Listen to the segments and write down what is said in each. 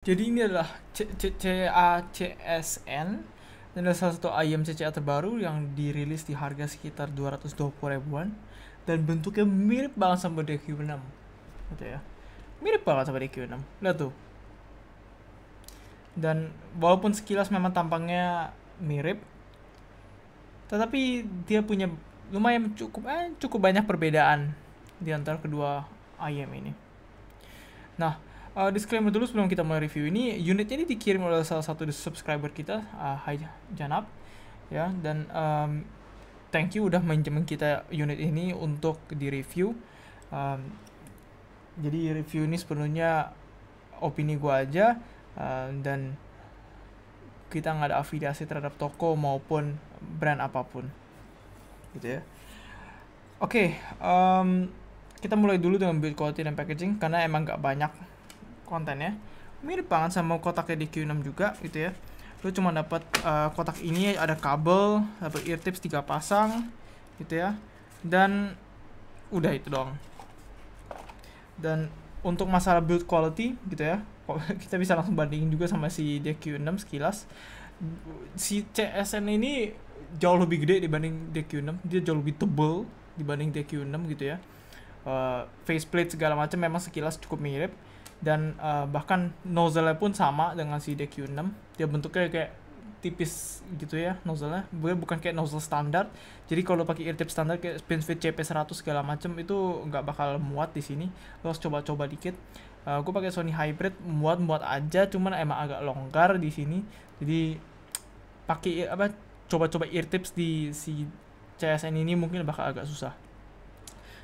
Jadi ini adalah CACSN ini adalah salah satu ayam CCA terbaru yang dirilis di harga sekitar 220 ribuan dan bentuknya mirip banget sama DQ6 gitu ya mirip banget sama DQ6 lihat tuh dan walaupun sekilas memang tampangnya mirip tetapi dia punya lumayan cukup eh, cukup banyak perbedaan di antara kedua ayam ini nah uh, disclaimer dulu sebelum kita mulai review ini unitnya ini dikirim oleh salah satu subscriber kita uh, Hai Janab ya dan um, thank you udah menjemput kita unit ini untuk di review um, jadi review ini sepenuhnya opini gue aja uh, dan kita nggak ada afiliasi terhadap toko maupun brand apapun gitu ya oke okay, um, kita mulai dulu dengan build quality dan packaging karena emang nggak banyak kontennya mirip banget sama kotaknya di Q6 juga gitu ya lu cuma dapat uh, eh, kotak ini ada kabel dapat ear tips tiga pasang gitu ya dan udah itu dong dan untuk masalah build quality gitu ya kita bisa langsung bandingin juga sama si DQ6 sekilas si CSN ini jauh lebih gede dibanding DQ6 dia jauh lebih tebel dibanding DQ6 gitu ya uh, faceplate segala macam memang sekilas cukup mirip dan uh, bahkan nozzle-nya pun sama dengan si DQ6 dia bentuknya kayak tipis gitu ya nozzle-nya bukan kayak nozzle standar jadi kalau pakai ear tip standar kayak spin fit CP100 segala macam itu nggak bakal muat di sini lo coba-coba dikit uh, eh, gue pakai Sony hybrid muat-muat aja cuman emang agak longgar di sini jadi pakai apa coba-coba ear tips di si CSN ini mungkin bakal agak susah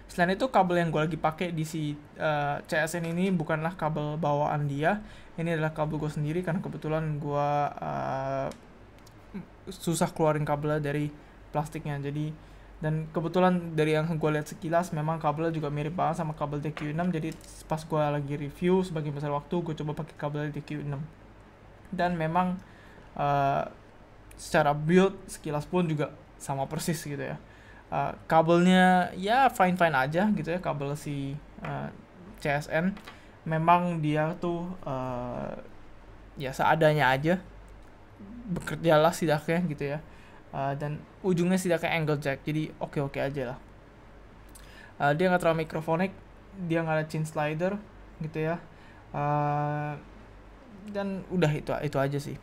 Selain itu kabel yang gue lagi pakai di si uh, eh, CSN ini bukanlah kabel bawaan dia. Ini adalah kabel gue sendiri karena kebetulan gue uh, susah keluarin kabel dari plastiknya. Jadi dan kebetulan dari yang gue lihat sekilas memang kabelnya juga mirip banget sama kabel dq 6 Jadi pas gue lagi review sebagian besar waktu gue coba pakai kabel dq 6 Dan memang uh, secara build sekilas pun juga sama persis gitu ya uh, kabelnya ya fine fine aja gitu ya kabel si uh, eh, CSN memang dia tuh uh, ya seadanya aja bekerjalah sidaknya gitu ya uh, dan ujungnya sidaknya angle jack jadi oke oke aja lah uh, dia nggak terlalu mikrofonik dia nggak ada chin slider gitu ya uh, dan udah itu itu aja sih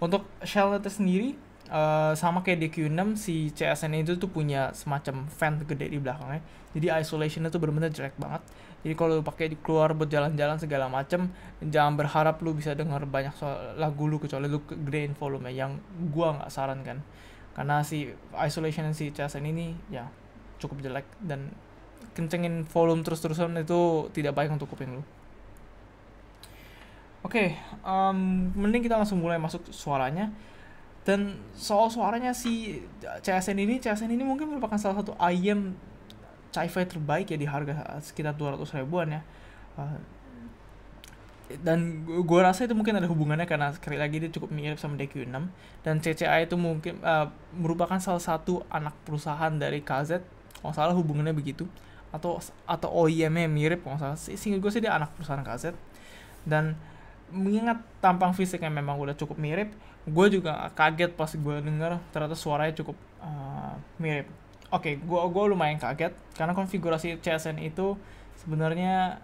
untuk shell itu sendiri Eh, sama kayak di q 6 si CSN itu tuh punya semacam fan gede di belakangnya jadi isolationnya tuh bener-bener jelek banget jadi kalau lu pakai keluar buat jalan-jalan segala macem jangan berharap lu bisa dengar banyak soal lagu lu kecuali lu gedein volume yang gua nggak kan karena si isolation si CSN ini ya cukup jelek dan kencengin volume terus-terusan itu tidak baik untuk kuping lu. Oke, okay, um, mending kita langsung mulai masuk suaranya dan soal suaranya si CSN ini CSN ini mungkin merupakan salah satu ayam Chai-Fi terbaik ya di harga eh, sekitar 200 ribuan ya uh, dan gue rasa itu mungkin ada hubungannya karena sekali lagi dia cukup mirip sama DQ6 dan CCA itu mungkin uh, merupakan salah satu anak perusahaan dari KZ kalau salah hubungannya begitu atau atau OEM-nya mirip kalau salah sih gue sih dia anak perusahaan KZ dan mengingat tampang fisiknya memang udah cukup mirip, gue juga kaget pas gue denger ternyata suaranya cukup uh, mirip. Oke, okay, gue gue lumayan kaget karena konfigurasi CSN itu sebenarnya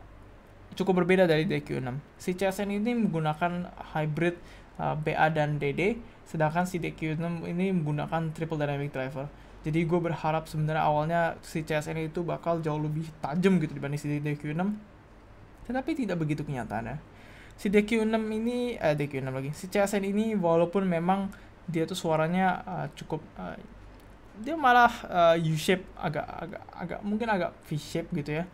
cukup berbeda dari DQ6. Si CSN ini menggunakan hybrid uh, eh, BA dan DD, sedangkan si DQ6 ini menggunakan triple dynamic driver. Jadi gue berharap sebenarnya awalnya si CSN itu bakal jauh lebih tajam gitu dibanding si DQ6. Tetapi tidak begitu kenyataannya si DQ6 ini eh, DQ6 lagi si CSN ini walaupun memang dia tuh suaranya uh, cukup uh, dia malah uh, eh, U shape agak agak agak mungkin agak V shape gitu ya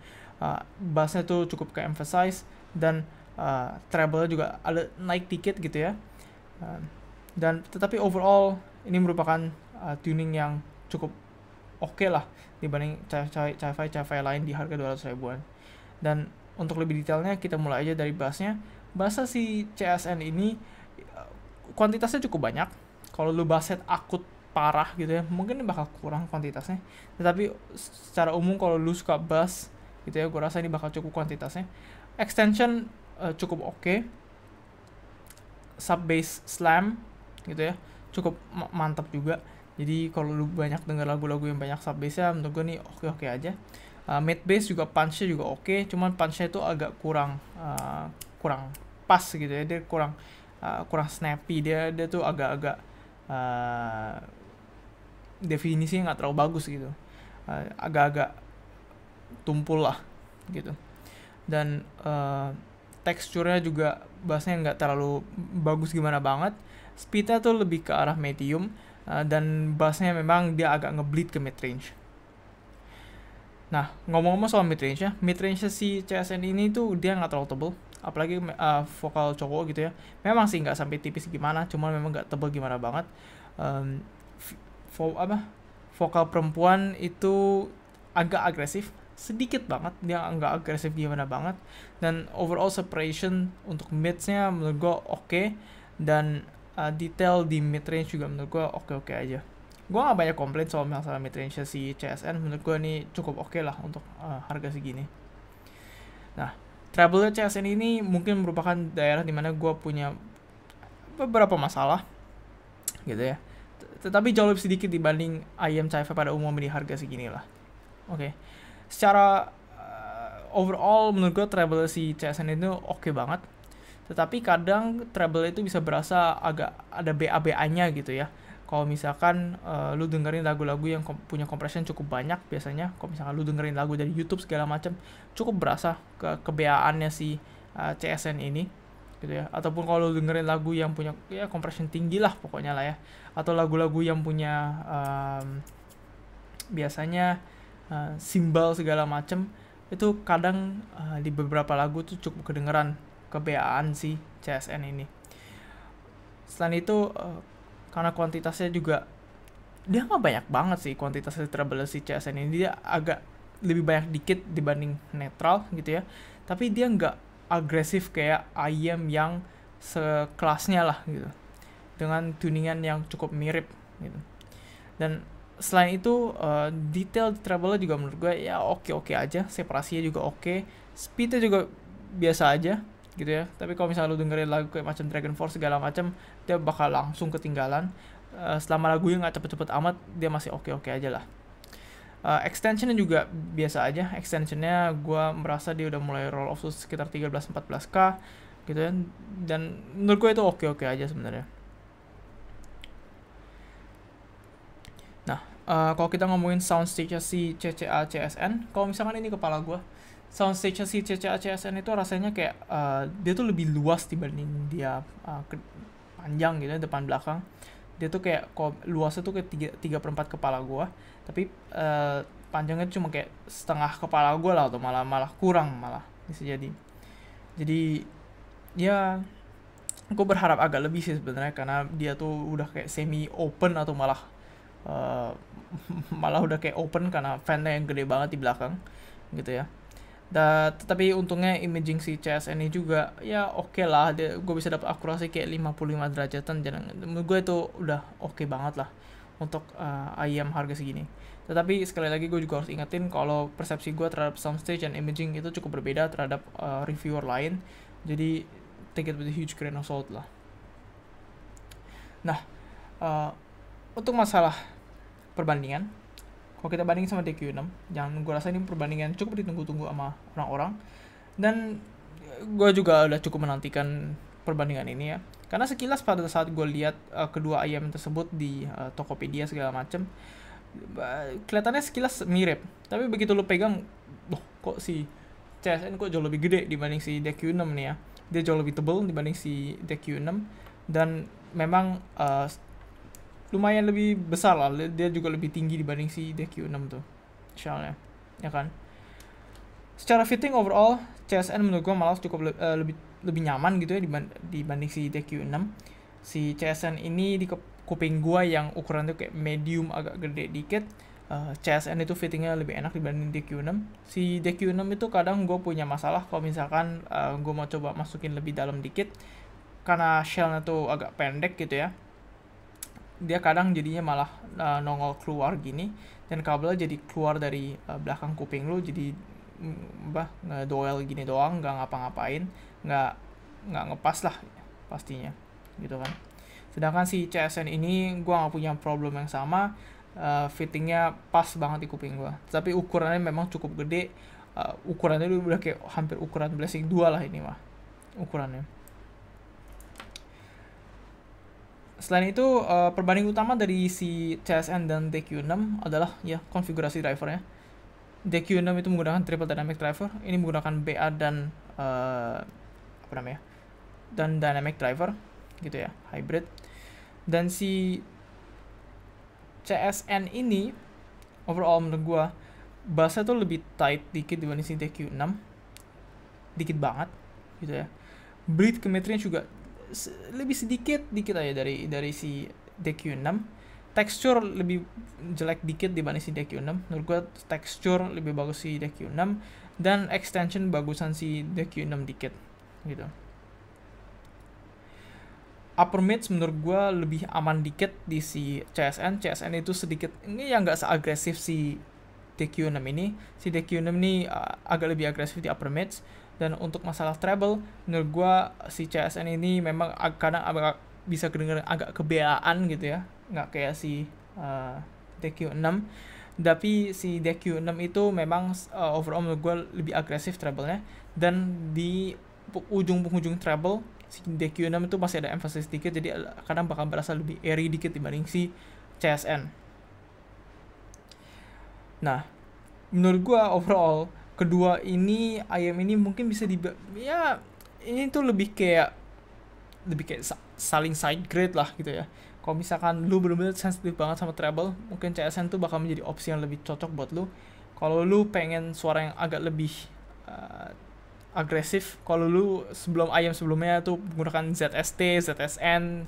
uh, bassnya tuh cukup ke emphasize dan uh, treble juga ada naik dikit gitu ya uh, dan tetapi overall ini merupakan uh, tuning yang cukup oke okay lah dibanding cafe cafe lain di harga 200 ribuan dan untuk lebih detailnya kita mulai aja dari bassnya bahasa si CSN ini eh, kuantitasnya cukup banyak. Kalau lu baset akut parah gitu ya, mungkin ini bakal kurang kuantitasnya. Tetapi secara umum kalau lu suka bass gitu ya, gue rasa ini bakal cukup kuantitasnya. Extension uh, cukup oke. Okay. Sub bass slam gitu ya, cukup mantap juga. Jadi kalau lu banyak denger lagu-lagu yang banyak sub bassnya, menurut gua nih oke-oke aja. Uh, mid bass juga punchnya juga oke, okay, cuman punchnya itu agak kurang uh, kurang pas gitu ya dia kurang uh, kurang snappy dia dia tuh agak-agak uh, definisinya nggak terlalu bagus gitu uh, agak-agak tumpul lah gitu dan uh, teksturnya juga bahasanya nggak terlalu bagus gimana banget speednya tuh lebih ke arah medium uh, dan bassnya memang dia agak ngebleed ke mid range Nah, ngomong-ngomong soal mid midrange ya, range si CSN ini tuh dia nggak terlalu tebel apalagi uh, vokal cowok gitu ya memang sih nggak sampai tipis gimana cuman memang nggak tebel gimana banget um, vo apa vokal perempuan itu agak agresif sedikit banget dia nggak agresif gimana banget dan overall separation untuk midsnya menurut gue oke okay. dan uh, detail di mid range juga menurut gue oke okay oke -okay aja gue nggak banyak komplain soal masalah mid range si CSN menurut gue ini cukup oke okay lah untuk uh, harga segini nah Traveler CSN ini mungkin merupakan daerah dimana gue punya beberapa masalah gitu ya tetapi jauh lebih sedikit dibanding ayam CFA pada umumnya di harga segini lah oke okay. secara uh, overall menurut gue Traveler si CSN itu oke okay banget tetapi kadang travel itu bisa berasa agak ada BABA-nya gitu ya kalau misalkan uh, lu dengerin lagu-lagu yang kom punya compression cukup banyak biasanya kalau misalkan lu dengerin lagu dari YouTube segala macam cukup berasa ke kebeaannya si uh, eh, CSN ini gitu ya ataupun kalau lu dengerin lagu yang punya ya compression tinggi lah pokoknya lah ya atau lagu-lagu yang punya um, biasanya uh, eh, simbal segala macam itu kadang uh, di beberapa lagu tuh cukup kedengeran kebeaan si CSN ini selain itu uh, karena kuantitasnya juga dia nggak banyak banget sih kuantitas traveler si CSN ini dia agak lebih banyak dikit dibanding netral gitu ya tapi dia nggak agresif kayak ayam yang sekelasnya lah gitu dengan tuningan yang cukup mirip gitu dan selain itu uh, eh, detail traveler juga menurut gue ya oke oke aja separasinya juga oke speednya juga biasa aja gitu ya tapi kalau misalnya lu dengerin lagu kayak macam Dragon Force segala macam dia bakal langsung ketinggalan uh, selama yang nggak cepet-cepet amat dia masih oke-oke okay -okay aja lah uh, extensionnya juga biasa aja extensionnya gue merasa dia udah mulai roll off sekitar 13-14k gitu ya dan menurut gue itu oke-oke okay aja sebenarnya uh, kalau kita ngomongin sound stage si CCA CSN, kalau misalkan ini kepala gue, sound stage si CCA CSN itu rasanya kayak uh, dia tuh lebih luas dibanding dia uh, ke, panjang gitu depan belakang. Dia tuh kayak kalau luasnya tuh kayak tiga tiga perempat kepala gue, tapi uh, panjangnya cuma kayak setengah kepala gue lah atau malah malah kurang malah bisa jadi. Jadi ya gue berharap agak lebih sih sebenarnya karena dia tuh udah kayak semi open atau malah uh, malah udah kayak open karena fannya yang gede banget di belakang gitu ya da, tetapi untungnya imaging si CS ini juga ya oke okay lah gue bisa dapat akurasi kayak 55 derajatan jangan menurut gue itu udah oke okay banget lah untuk uh, harga segini tetapi sekali lagi gue juga harus ingetin kalau persepsi gue terhadap soundstage dan imaging itu cukup berbeda terhadap uh, reviewer lain jadi take it with a huge grain of salt lah nah untuk masalah perbandingan kalau kita bandingin sama DQ6 yang gue rasa ini perbandingan cukup ditunggu-tunggu sama orang-orang dan eh, gue juga udah cukup menantikan perbandingan ini ya karena sekilas pada saat gue lihat uh, kedua ayam tersebut di uh, Tokopedia segala macem kelihatannya sekilas mirip tapi begitu lo pegang loh kok si CSN kok jauh lebih gede dibanding si DQ6 nih ya dia jauh lebih tebal dibanding si DQ6 dan memang uh, lumayan lebih besar lah dia juga lebih tinggi dibanding si DQ6 tuh shellnya ya kan secara fitting overall CSN menurut gue malah cukup le uh, lebih lebih nyaman gitu ya diban dibanding si DQ6 si CSN ini di kuping gue yang ukurannya kayak medium agak gede dikit uh, eh, CSN itu fittingnya lebih enak dibanding DQ6 si DQ6 itu kadang gue punya masalah kalau misalkan uh, eh, gue mau coba masukin lebih dalam dikit karena shellnya tuh agak pendek gitu ya dia kadang jadinya malah uh, nongol keluar gini dan kabelnya jadi keluar dari uh, belakang kuping lu jadi bah mm, ngedoel gini doang nggak ngapa-ngapain nggak nggak ngepas lah pastinya gitu kan sedangkan si CSN ini gue nggak punya problem yang sama uh, fittingnya pas banget di kuping gue tapi ukurannya memang cukup gede uh, ukurannya udah kayak hampir ukuran blessing dua lah ini mah ukurannya selain itu uh, perbanding utama dari si CSN dan DQ6 adalah ya konfigurasi drivernya. DQ6 itu menggunakan triple dynamic driver, ini menggunakan BA dan uh, apa namanya? dan dynamic driver gitu ya, hybrid. Dan si CSN ini overall menurut gua bahasa tuh lebih tight dikit dibanding si DQ6. Dikit banget gitu ya. Breed geometrinya juga lebih sedikit dikit aja dari dari si DQ6 tekstur lebih jelek dikit dibanding si DQ6 menurut gua tekstur lebih bagus si DQ6 dan extension bagusan si DQ6 dikit gitu upper mid menurut gua lebih aman dikit di si CSN. CSN itu sedikit ini yang nggak seagresif si DQ6 ini. Si DQ6 ini uh, agak lebih agresif di upper mid dan untuk masalah treble menurut gue si CSN ini memang kadang agak bisa kedenger agak kebeaan gitu ya nggak kayak si uh, eh, DQ6 tapi si DQ6 itu memang uh, overall menurut gue lebih agresif treble dan di ujung-ujung treble si DQ6 itu masih ada emphasis dikit jadi eh, kadang bakal berasa lebih airy dikit dibanding si CSN nah menurut gue overall kedua ini ayam ini mungkin bisa di ya ini tuh lebih kayak lebih kayak saling side grade lah gitu ya kalau misalkan lu bener-bener sensitif banget sama treble mungkin CSN tuh bakal menjadi opsi yang lebih cocok buat lu kalau lu pengen suara yang agak lebih uh, agresif kalau lu sebelum ayam sebelumnya tuh menggunakan ZST, ZSN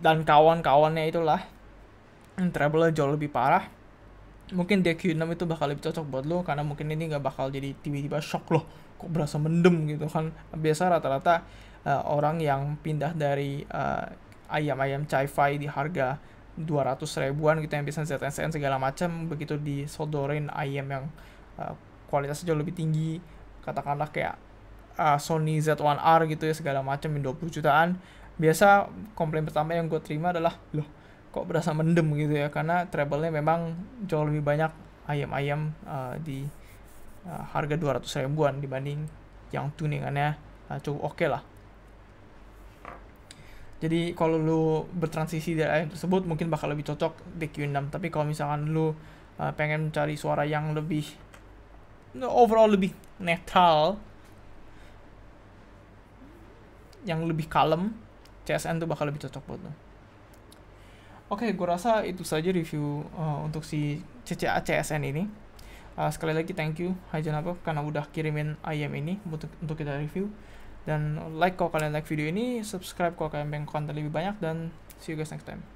dan kawan-kawannya itulah treble jauh lebih parah mungkin DQ6 itu bakal lebih cocok buat lo karena mungkin ini nggak bakal jadi tiba-tiba shock loh kok berasa mendem gitu kan biasa rata-rata uh, orang yang pindah dari uh, ayam-ayam cai-fi di harga 200 ribuan gitu yang bisa ZSN segala macam begitu disodorin ayam yang uh, kualitasnya jauh lebih tinggi katakanlah kayak uh, Sony Z1R gitu ya segala macam yang 20 jutaan biasa komplain pertama yang gue terima adalah loh kok berasa mendem gitu ya karena treble-nya memang jauh lebih banyak ayam-ayam uh, di uh, harga 200 ribuan dibanding yang tuningannya uh, nah, cukup oke okay lah jadi kalau lu bertransisi dari ayam tersebut mungkin bakal lebih cocok di Q6 tapi kalau misalkan lu uh, pengen cari suara yang lebih overall lebih netral yang lebih kalem CSN tuh bakal lebih cocok buat lo Oke, okay, gue rasa itu saja review uh, untuk si CCA CSN ini. Uh, sekali lagi thank you Hajan Akov karena udah kirimin ayam ini untuk, untuk kita review. Dan like kalau kalian like video ini, subscribe kalau kalian pengen konten lebih banyak, dan see you guys next time.